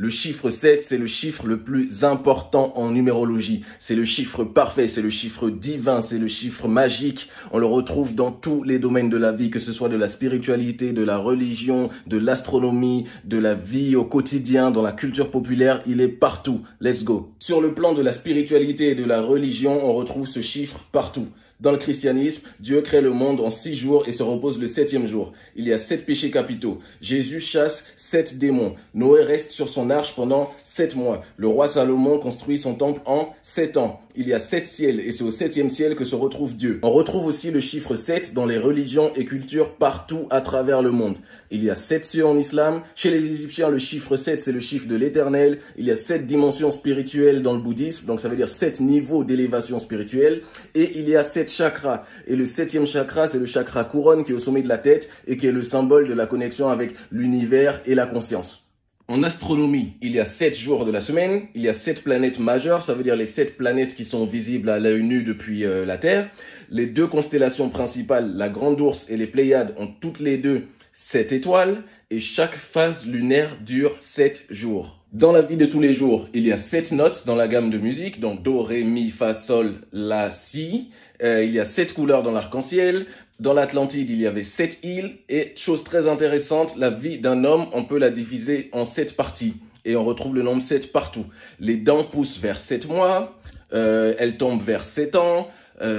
Le chiffre 7, c'est le chiffre le plus important en numérologie. C'est le chiffre parfait, c'est le chiffre divin, c'est le chiffre magique. On le retrouve dans tous les domaines de la vie, que ce soit de la spiritualité, de la religion, de l'astronomie, de la vie au quotidien, dans la culture populaire. Il est partout. Let's go. Sur le plan de la spiritualité et de la religion, on retrouve ce chiffre partout. Dans le christianisme, Dieu crée le monde en six jours et se repose le septième jour. Il y a sept péchés capitaux. Jésus chasse sept démons. Noé reste sur son arche pendant sept mois. Le roi Salomon construit son temple en sept ans. Il y a sept ciels et c'est au septième ciel que se retrouve Dieu. On retrouve aussi le chiffre 7 dans les religions et cultures partout à travers le monde. Il y a sept cieux en islam. Chez les Égyptiens, le chiffre 7, c'est le chiffre de l'éternel. Il y a sept dimensions spirituelles dans le bouddhisme. Donc ça veut dire sept niveaux d'élévation spirituelle. Et il y a sept chakras. Et le septième chakra, c'est le chakra couronne qui est au sommet de la tête et qui est le symbole de la connexion avec l'univers et la conscience en astronomie, il y a sept jours de la semaine, il y a sept planètes majeures, ça veut dire les sept planètes qui sont visibles à l'œil nu depuis euh, la Terre. Les deux constellations principales, la Grande Ourse et les Pléiades, ont toutes les deux sept étoiles et chaque phase lunaire dure 7 jours. Dans la vie de tous les jours, il y a 7 notes dans la gamme de musique, donc Do, Ré, Mi, Fa, Sol, La, Si. Euh, il y a 7 couleurs dans l'arc-en-ciel. Dans l'Atlantide, il y avait 7 îles. Et chose très intéressante, la vie d'un homme, on peut la diviser en 7 parties. Et on retrouve le nombre 7 partout. Les dents poussent vers 7 mois. Euh, elle tombe vers 7 ans,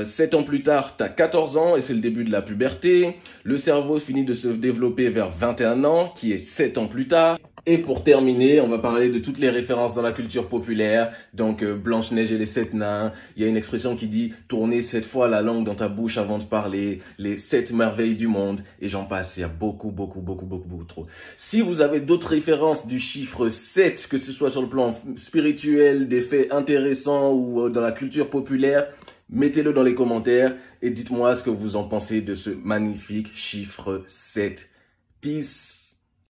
7 euh, ans plus tard, t'as 14 ans et c'est le début de la puberté. Le cerveau finit de se développer vers 21 ans, qui est 7 ans plus tard. Et pour terminer, on va parler de toutes les références dans la culture populaire. Donc euh, Blanche-Neige et les sept nains. Il y a une expression qui dit tourner sept fois la langue dans ta bouche avant de parler. Les sept merveilles du monde. Et j'en passe. Il y a beaucoup, beaucoup, beaucoup, beaucoup, beaucoup trop. Si vous avez d'autres références du chiffre 7, que ce soit sur le plan spirituel, des faits intéressants ou euh, dans la culture populaire, mettez-le dans les commentaires et dites-moi ce que vous en pensez de ce magnifique chiffre 7. Peace